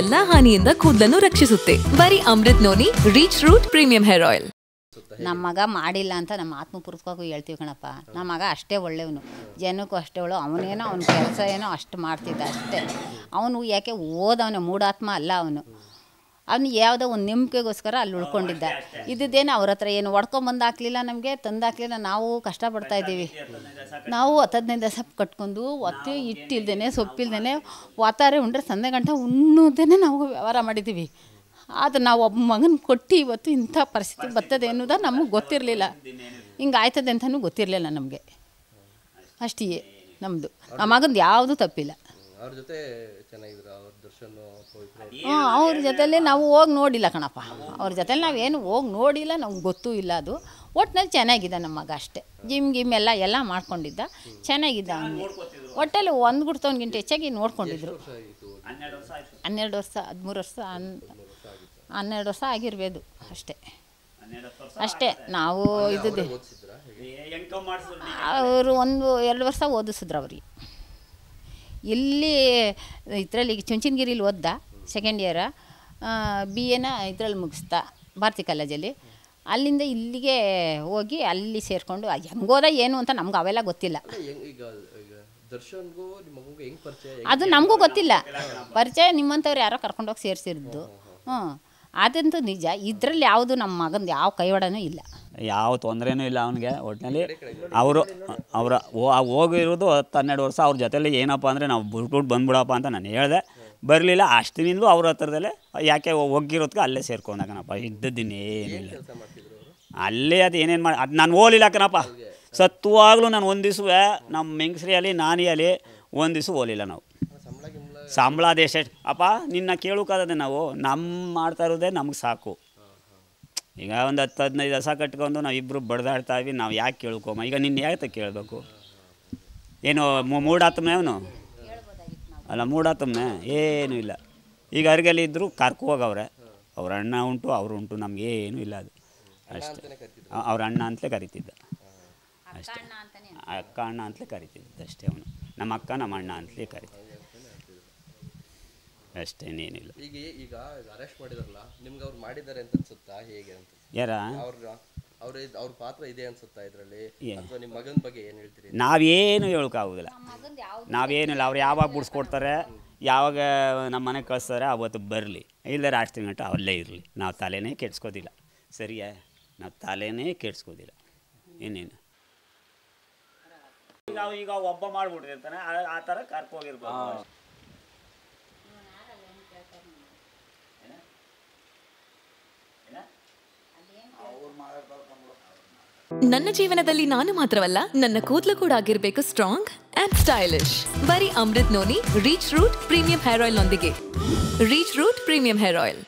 ಎಲ್ಲಾ ಹಾನಿಯಿಂದ ಕೂದಲನ್ನು ರಕ್ಷಿಸುತ್ತೆ ಬರೀ Amrut Noni reach root premium hair oil ನಮ್ಮ ಮಗ ಮಾಡಿಲ್ಲ ಅಂತ ನಮ್ಮ ಆತ್ಮಪುರುಷಕ್ಕೂ ಹೇಳ್ತೀವಿ ಕಣಪ್ಪ ನಮ್ಮ ಮಗ ಅಷ್ಟೇ ಒಳ್ಳೆಯವನು ಜನಕ್ಕೂ ಅಷ್ಟೇ ಒಳ್ಳೆ ಅವನೇನೋ ಅವನ ಕೆಲಸ ಏನೋ ಅಷ್ಟು ಮಾಡ್ತಿದ್ದ ಅಷ್ಟೇ ಅವನು ಯಾಕೆ ಓದವನು ಮೂಢಾತ್ಮ ಅಲ್ಲ ಅವನು ಅವನು ಯಾವುದೋ ಒಂದು ನಂಬಿಕೆಗೋಸ್ಕರ ಅಲ್ಲಿ ಉಳ್ಕೊಂಡಿದ್ದ ಇದ್ದೇನು ಅವ್ರ ಹತ್ರ ಏನು ಒಡ್ಕೊಂಬಂದು ಹಾಕ್ಲಿಲ್ಲ ನಮಗೆ ತಂದಾಕ್ಲಿಲ್ಲ ನಾವು ಕಷ್ಟಪಡ್ತಾ ಇದ್ದೀವಿ ನಾವು ಹತ್ತದನೇ ಸೊಪ್ಪು ಕಟ್ಕೊಂಡು ಒತ್ತೆ ಹಿಟ್ಟಿಲ್ದೇ ಸೊಪ್ಪಿಲ್ದೇ ವಾತಾರೆ ಉಂಡ್ರೆ ಸಂದೆ ಗಂಟ ಉಣ್ಣದೇನೆ ನಾವು ವ್ಯವಹಾರ ಮಾಡಿದ್ದೀವಿ ಆದ್ರೆ ನಾವು ಒಬ್ಬ ಮಗನ ಕೊಟ್ಟು ಇವತ್ತು ಇಂಥ ಪರಿಸ್ಥಿತಿ ಬರ್ತದೆ ಅನ್ನೋದ ನಮಗೆ ಗೊತ್ತಿರಲಿಲ್ಲ ಹಿಂಗೆ ಆಯ್ತದೆ ಅಂತಲೂ ಗೊತ್ತಿರಲಿಲ್ಲ ನಮಗೆ ಅಷ್ಟೇ ನಮ್ಮದು ಆ ಮಗಂದು ಯಾವುದೂ ತಪ್ಪಿಲ್ಲ ಅವ್ರ ಜೊತೆ ಅವ್ರ ಹಾಂ ಅವ್ರ ಜೊತೆಲೇ ನಾವು ಹೋಗಿ ನೋಡಿಲ್ಲ ಕಣಪ್ಪ ಅವ್ರ ಜೊತೆಲಿ ಏನು ಹೋಗಿ ನೋಡಿಲ್ಲ ನಮ್ಗೆ ಗೊತ್ತೂ ಇಲ್ಲ ಅದು ಒಟ್ಟಿನಲ್ಲಿ ಚೆನ್ನಾಗಿದೆ ನಮ್ಮ ಮಗ ಅಷ್ಟೇ ಜಿಮ್ ಗಿಮ್ ಎಲ್ಲ ಎಲ್ಲ ಮಾಡ್ಕೊಂಡಿದ್ದ ಚೆನ್ನಾಗಿದ್ದ ಅವನಿಗೆ ಒಟ್ಟಲ್ಲಿ ಒಂದು ಗುಡ್ತವನಿಗಿಂತ ಹೆಚ್ಚಾಗಿ ನೋಡ್ಕೊಂಡಿದ್ರು ಹನ್ನೆರಡು ವರ್ಷ ಹದಿಮೂರು ವರ್ಷ ಹನ್ನೆರಡು ವರ್ಷ ಆಗಿರ್ಬೋದು ಅಷ್ಟೇ ಅಷ್ಟೇ ನಾವು ಇದ್ದು ಅವರು ಒಂದು ಎರಡು ವರ್ಷ ಓದಿಸಿದ್ರು ಅವ್ರಿಗೆ ಇಲ್ಲಿ ಇದರಲ್ಲಿ ಚುಂಚನಗಿರಿಲಿ ಓದ್ದ ಸೆಕೆಂಡ್ ಇಯರ ಬಿ ಎನ ಇದರಲ್ಲಿ ಮುಗಿಸ್ದ ಭಾರತಿ ಕಾಲೇಜಲ್ಲಿ ಅಲ್ಲಿಂದ ಇಲ್ಲಿಗೆ ಹೋಗಿ ಅಲ್ಲಿ ಸೇರಿಕೊಂಡು ಹೆಂಗೋದ ಏನು ಅಂತ ನಮ್ಗೆ ಅವೆಲ್ಲ ಗೊತ್ತಿಲ್ಲ ಅದು ನಮಗೂ ಗೊತ್ತಿಲ್ಲ ಪರಿಚಯ ನಿಮ್ಮಂಥವ್ರು ಯಾರೋ ಕರ್ಕೊಂಡೋಗಿ ಸೇರಿಸಿದ್ದು ಹ್ಞೂ ಅದಂತೂ ನಿಜ ಇದರಲ್ಲಿ ಯಾವುದು ನಮ್ಮ ಮಗನ ಯಾವ ಕೈವಾಡನೂ ಇಲ್ಲ ಯಾವ ತೊಂದರೆನೂ ಇಲ್ಲ ಅವನಿಗೆ ಒಟ್ಟಿನಲ್ಲಿ ಅವರು ಅವರ ಹೋಗಿರೋದು ಹತ್ತು ಹನ್ನೆರಡು ವರ್ಷ ಅವ್ರ ಜೊತೆಲಿ ಏನಪ್ಪ ಅಂದರೆ ನಾವು ಬಿಟ್ಬಿಟ್ಟು ಬಂದ್ಬಿಡಪ್ಪ ಅಂತ ನಾನು ಹೇಳಿದೆ ಬರಲಿಲ್ಲ ಅಷ್ಟಿನಿಂದಲೂ ಅವ್ರ ಹತ್ರದಲ್ಲೇ ಯಾಕೆ ಹೋಗಿರೋದಕ್ಕೆ ಅಲ್ಲೇ ಸೇರ್ಕೊಂಡಾಗನಪ್ಪ ಇದ್ದದ್ದೇನೇನಿಲ್ಲ ಅಲ್ಲೇ ಅದು ಏನೇನು ಮಾಡಿ ಅದು ನಾನು ಓಲಿಲ್ಲ ಕಣಪ್ಪ ಸತ್ವಾಗಲೂ ನಾನು ಒಂದು ದಿವ್ಸವೇ ನಮ್ಮ ಅಲ್ಲಿ ನಾನಿಯಲ್ಲಿ ಒಂದು ದಿವ್ಸ ಓಲಿಲ್ಲ ನಾವು ಸಂಬಳ ದೇಶ ಅಪ್ಪ ನಿನ್ನ ಕೇಳೋಕ್ಕಾಗದೆ ನಾವು ನಮ್ಮ ಮಾಡ್ತಾ ಇರೋದೇ ನಮ್ಗೆ ಸಾಕು ಈಗ ಒಂದು ಹತ್ತು ಹದಿನೈದು ಹಸ ಕಟ್ಕೊಂಡು ಇಬ್ಬರು ಬಡ್ದಾಡ್ತಾ ಇದ್ವಿ ನಾವು ಯಾಕೆ ಕೇಳ್ಕೊಮ್ಮ ಈಗ ನಿನ್ನ ಯಾಕೆ ಕೇಳಬೇಕು ಏನು ಮೂಡಾತಮ್ಮೆ ಅವನು ಅಲ್ಲ ಮೂಡಾತಮ್ಮೆ ಏನೂ ಇಲ್ಲ ಈಗ ಅವ್ರಿಗೆಲ್ಲ ಇದ್ದರೂ ಕಾರ್ಕೋ ಹೋಗವ್ರೆ ಅವ್ರ ಅಣ್ಣ ಉಂಟು ಅವರು ಉಂಟು ನಮಗೇನು ಇಲ್ಲ ಅದು ಅಷ್ಟೇ ಅವ್ರ ಅಣ್ಣ ಅಂತಲೇ ಕರಿತಿದ್ದ ಅಷ್ಟೇ ಅಕ್ಕ ಅಣ್ಣ ಅಂತಲೇ ಕರಿತಿದ್ದ ಅಷ್ಟೇ ಅವನು ನಮ್ಮ ಅಕ್ಕ ನಮ್ಮ ಅಣ್ಣ ಅಂತಲೇ ಕರಿತಿದ್ದ ಅಷ್ಟೇನೇನಿಲ್ಲ ಈಗ ಈಗ ಅರೆಸ್ಟ್ ಮಾಡಿದರಲ್ಲ ನಿಮ್ಗೆ ಅವ್ರು ಮಾಡಿದ್ದಾರೆ ಅಂತ ಅನ್ಸುತ್ತಾ ಹೇಗೆ ಅಂತ ಯಾರ ಅವ್ರ ಅವ್ರ ಅವ್ರ ಪಾತ್ರ ಇದೆ ಅನ್ಸುತ್ತಾ ಇದರಲ್ಲಿ ಅಥವಾ ನಿಮ್ಮ ಮಗನ ಬಗ್ಗೆ ಏನು ಹೇಳ್ತೀರಿ ನಾವೇನು ಹೇಳೋಕ್ಕಾಗೋದಿಲ್ಲ ನಾವೇನಿಲ್ಲ ಅವ್ರು ಯಾವಾಗ ಬಿಡಿಸ್ಕೊಡ್ತಾರೆ ಯಾವಾಗ ನಮ್ಮ ಮನೆಗೆ ಕಳಿಸ್ತಾರೆ ಅವತ್ತು ಬರಲಿ ಇಲ್ಲ ರಾಷ್ಟ್ರ ಗಂಟ ಅಲ್ಲೇ ಇರಲಿ ನಾವು ತಲೆನೇ ಕೆಡ್ಸ್ಕೋದಿಲ್ಲ ಸರಿಯಾ ನಾವು ತಲೆನೇ ಕೆಡ್ಸ್ಕೋದಿಲ್ಲ ಇನ್ನೇನು ಈಗ ಈಗ ಒಬ್ಬ ಮಾಡಿಬಿಟ್ಟಿರ್ತಾನೆ ಆ ಥರ ಕರ್ಕೋಗಿರ್ಬೋದು ನನ್ನ ಜೀವನದಲ್ಲಿ ನಾನು ಮಾತ್ರವಲ್ಲ ನನ್ನ ಕೂದಲು ಕೂಡ ಆಗಿರ್ಬೇಕು ಸ್ಟ್ರಾಂಗ್ ಅಂಡ್ ಸ್ಟೈಲಿಶ್ ಬರೀ Amrut Noni reach root premium hair oil ನೊಂದಿಗೆ reach root premium hair oil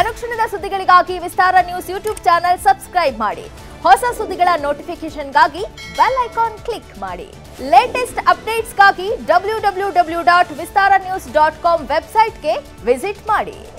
ಅನುಕ್ಷಣದ ಸುದ್ದಿಗಳಿಗಾಗಿ Vistara news YouTube channel subscribe ಮಾಡಿ ಹೊಸ ಸುದ್ದಿಗಳ ನೋಟಿಫಿಕೇಶನ್ಗಾಗಿ ಬೆಲ್ ಐಕಾನ್ ಕ್ಲಿಕ್ ಮಾಡಿ ಲೇಟೆಸ್ಟ್ ಅಪ್ಡೇಟ್ಸ್ಗಾಗಿ W W W dot Vistara news dot com ವೆಬ್ಸೈಟ್ಗೆ ವಿಸಿಟ್ ಮಾಡಿ